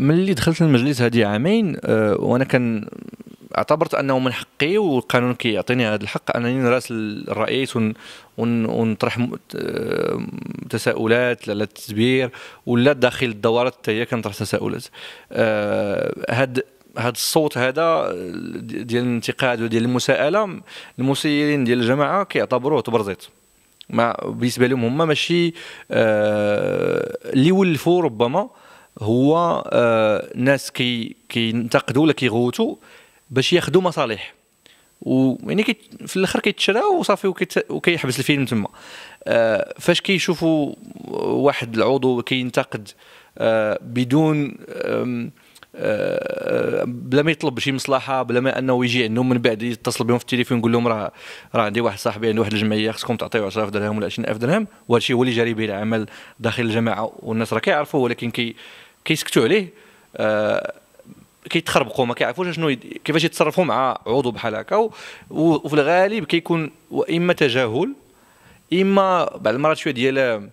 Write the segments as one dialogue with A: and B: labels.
A: ملي دخلت المجلس هذه عامين آه، وانا كان اعتبرت انه من حقي والقانون كيعطيني هذا الحق انني نراسل الرئيس ونطرح آه، تساؤلات على التدبير ولا داخل الدورات حتى هي كنطرح تساؤلات آه، هاد هاد الصوت هذا ديال الانتقاد وديال المساءله المسيرين ديال الجماعه كيعتبروه تبرزيط ما بالنسبه لهم هما ماشي اللي ولفوا ربما آه هو آه، ناس كي كينتقدوا ولا كيغوتوا باش ياخذوا مصالح ويعني في الاخر كيتشراو وصافي وكيحبس الفيلم تما آه، فاش كيشوفوا واحد العضو كينتقد آه، بدون بلا ما يطلب شي مصلحه بلا ما انه يجي عندهم من بعد يتصل بهم في التليفون يقول لهم راه راه عندي واحد صاحبي عنده واحد الجمعيه خصكم تعطيوه 10000 درهم ولا 20000 درهم وهذا الشيء هو اللي جاري به العمل داخل الجماعه والناس راه كيعرفوا ولكن كي كيسكتوا عليه آه كيتخربقوا ما كيعرفوش شنو كيفاش يتصرفوا مع عضو بحال هكا وفي الغالب كيكون اما تجاهل اما بعض المرات شويه ديال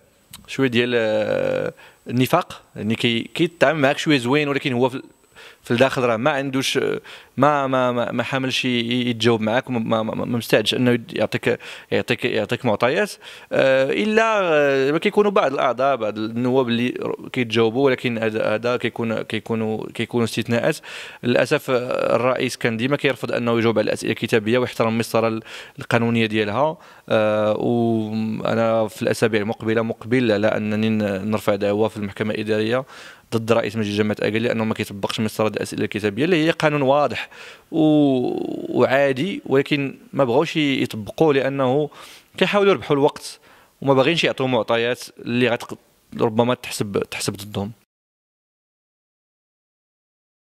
A: شويه ديال آه، النفاق يعني كيتعامل معاك شويه زوين ولكن هو في في الداخل راه ما عندوش ما ما ما, حاملش يتجاوب معاك ما, ما, ما مستعدش انه يعطيك يعطيك يعطيك معطيات آه، الا آه، كيكونوا بعض الاعضاء بعض النواب اللي كيتجاوبوا ولكن هذا كيكون كيكونوا كيكونوا استثناءات للاسف الرئيس كان ديما كيرفض انه يجاوب على الاسئله الكتابيه ويحترم المسطره القانونيه ديالها آه، وانا في الاسابيع المقبله مقبل على انني نرفع دعوه في المحكمه الاداريه ضد رئيس مجلس جامعه اكل لانه ما كيطبقش مسطره الاسئله الكتابيه اللي هي قانون واضح و... وعادي ولكن ما بغاوش يطبقوه لانه كيحاولوا يربحوا الوقت وما باغينش يعطيو معطيات اللي غت ربما تحسب تحسب ضدهم